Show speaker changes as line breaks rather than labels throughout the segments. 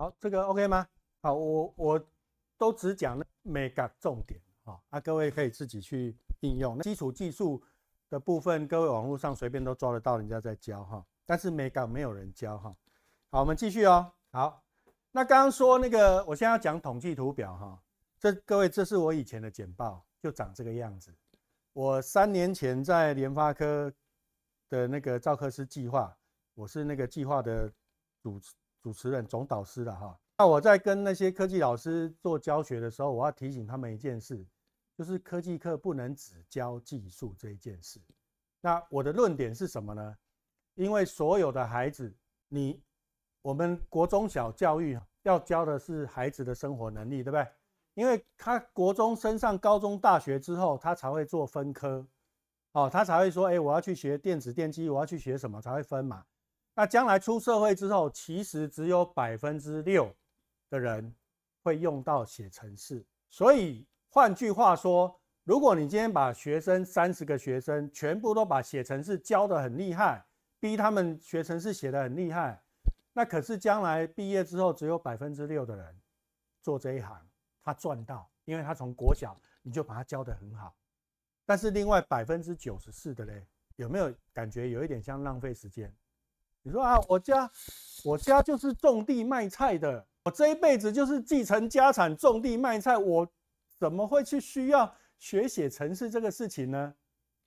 好，这个 OK 吗？好，我我都只讲每个重点啊，啊，各位可以自己去应用。那基础技术的部分，各位网络上随便都抓得到，人家在教哈，但是每个没有人教哈。好，我们继续哦。好，那刚刚说那个，我现在要讲统计图表哈。这各位，这是我以前的简报，就长这个样子。我三年前在联发科的那个赵克斯计划，我是那个计划的主主。主持人总导师的哈，那我在跟那些科技老师做教学的时候，我要提醒他们一件事，就是科技课不能只教技术这一件事。那我的论点是什么呢？因为所有的孩子，你我们国中小教育要教的是孩子的生活能力，对不对？因为他国中升上高中大学之后，他才会做分科，哦，他才会说，哎，我要去学电子电机，我要去学什么才会分嘛。那将来出社会之后，其实只有百分之六的人会用到写程式，所以换句话说，如果你今天把学生三十个学生全部都把写程式教得很厉害，逼他们学程式写得很厉害，那可是将来毕业之后只有百分之六的人做这一行，他赚到，因为他从国小你就把他教得很好。但是另外百分之九十四的嘞，有没有感觉有一点像浪费时间？你说啊，我家，我家就是种地卖菜的。我这一辈子就是继承家产种地卖菜，我怎么会去需要学写程式这个事情呢？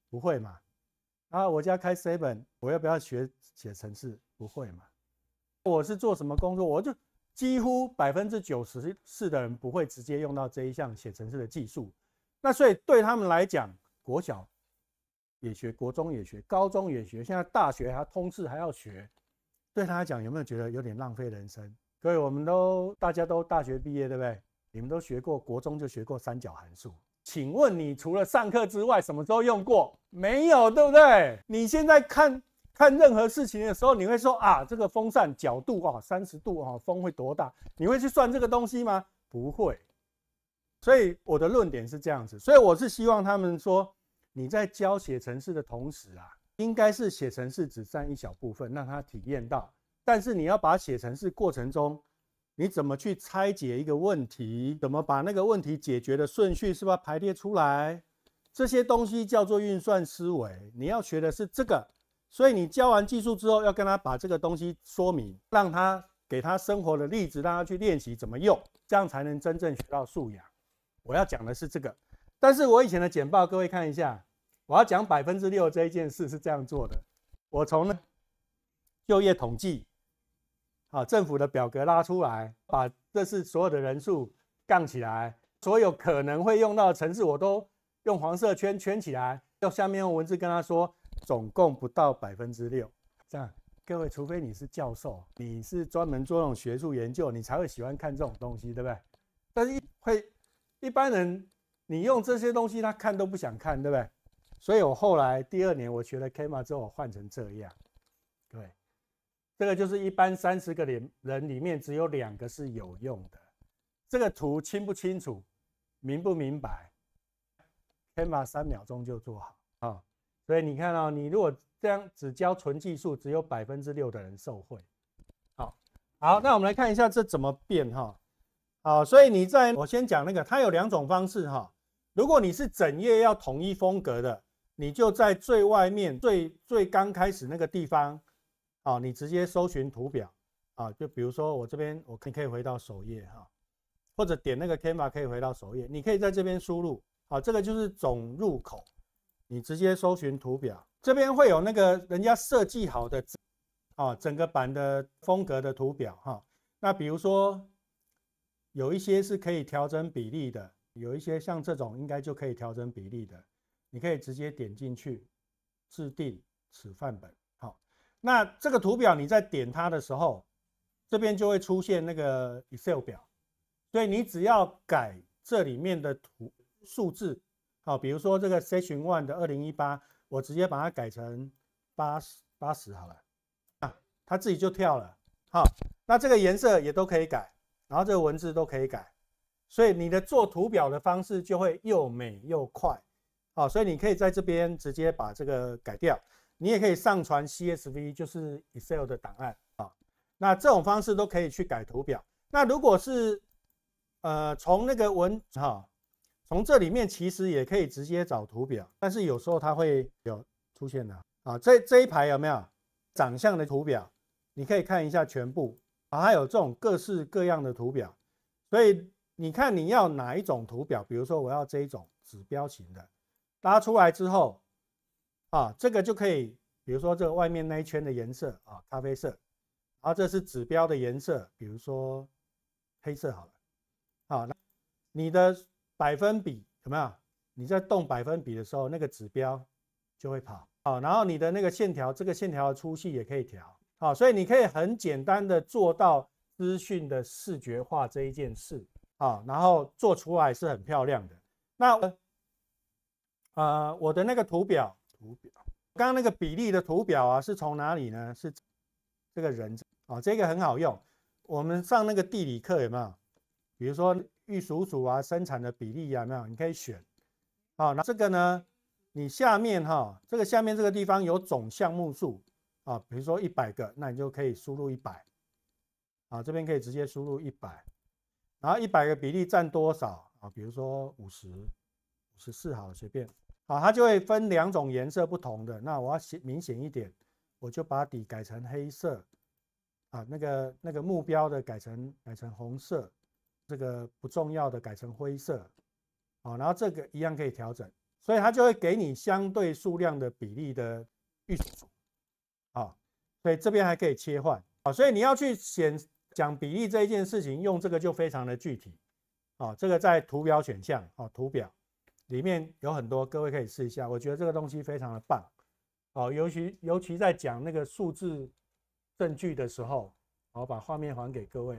不会嘛？啊，我家开 seven，我要不要学写程式？不会嘛？我是做什么工作？我就几乎百分之九十四的人不会直接用到这一项写程式的技术。那所以对他们来讲，国小。也学国中也学，高中也学，现在大学还通识还要学，对他来讲有没有觉得有点浪费人生？所以我们都大家都大学毕业，对不对？你们都学过国中就学过三角函数，请问你除了上课之外什么时候用过？没有，对不对？你现在看看任何事情的时候，你会说啊，这个风扇角度啊，三十度啊，风会多大？你会去算这个东西吗？不会。所以我的论点是这样子，所以我是希望他们说。你在教写程式的同时啊，应该是写程式只占一小部分，让他体验到。但是你要把写程式过程中，你怎么去拆解一个问题，怎么把那个问题解决的顺序是不是排列出来，这些东西叫做运算思维。你要学的是这个，所以你教完技术之后，要跟他把这个东西说明，让他给他生活的例子，让他去练习怎么用，这样才能真正学到素养。我要讲的是这个。但是我以前的简报，各位看一下，我要讲百分之六这一件事是这样做的。我从呢就业统计啊，政府的表格拉出来，把这是所有的人数杠起来，所有可能会用到的城市我都用黄色圈圈起来，要下面用文字跟他说，总共不到百分之六。这样，各位，除非你是教授，你是专门做那种学术研究，你才会喜欢看这种东西，对不对？但是一会一般人。你用这些东西，他看都不想看，对不对？所以我后来第二年我学了 KMA 之后，换成这样，对，这个就是一般三十个人人里面只有两个是有用的。这个图清不清楚？明不明白？KMA 三秒钟就做好啊！所以你看啊，你如果这样只教纯技术，只有百分之六的人受惠。好，好，那我们来看一下这怎么变哈。好，所以你在，我先讲那个，它有两种方式哈。如果你是整页要统一风格的，你就在最外面最最刚开始那个地方，啊，你直接搜寻图表，啊，就比如说我这边我可可以回到首页哈，或者点那个 Kiva 可以回到首页，你可以在这边输入，啊，这个就是总入口，你直接搜寻图表，这边会有那个人家设计好的，啊，整个版的风格的图表哈，那比如说有一些是可以调整比例的。有一些像这种应该就可以调整比例的，你可以直接点进去制定此范本。好，那这个图表你在点它的时候，这边就会出现那个 Excel 表，所以你只要改这里面的图数字。好，比如说这个 Section One 的二零一八，我直接把它改成八十八十好了，啊，它自己就跳了。好，那这个颜色也都可以改，然后这个文字都可以改。所以你的做图表的方式就会又美又快，啊，所以你可以在这边直接把这个改掉，你也可以上传 CSV，就是 Excel 的档案啊。那这种方式都可以去改图表。那如果是呃从那个文哈，从这里面其实也可以直接找图表，但是有时候它会有出现的啊。这这一排有没有长相的图表？你可以看一下全部啊，还有这种各式各样的图表，所以。你看你要哪一种图表？比如说我要这一种指标型的，拉出来之后，啊，这个就可以，比如说这个外面那一圈的颜色啊，咖啡色，然后这是指标的颜色，比如说黑色好了，啊，你的百分比有没有？你在动百分比的时候，那个指标就会跑，好，然后你的那个线条，这个线条的粗细也可以调，好，所以你可以很简单的做到资讯的视觉化这一件事。啊，然后做出来是很漂亮的。那呃，我的那个图表，图表，刚刚那个比例的图表啊，是从哪里呢？是这个人啊，这个很好用。我们上那个地理课有没有？比如说玉蜀黍啊，生产的比例有没有？你可以选。啊，那这个呢？你下面哈，这个下面这个地方有总项目数啊，比如说一百个，那你就可以输入一百。啊，这边可以直接输入一百。然后一百个比例占多少啊？比如说五十、五十四，好，随便啊，它就会分两种颜色不同的。那我要显明显一点，我就把底改成黑色，啊，那个那个目标的改成改成红色，这个不重要的改成灰色，好，然后这个一样可以调整，所以它就会给你相对数量的比例的预设，啊，所以这边还可以切换，好，所以你要去显。讲比例这一件事情，用这个就非常的具体，啊，这个在图表选项啊图表里面有很多，各位可以试一下，我觉得这个东西非常的棒，啊，尤其尤其在讲那个数字证据的时候，我把画面还给各位。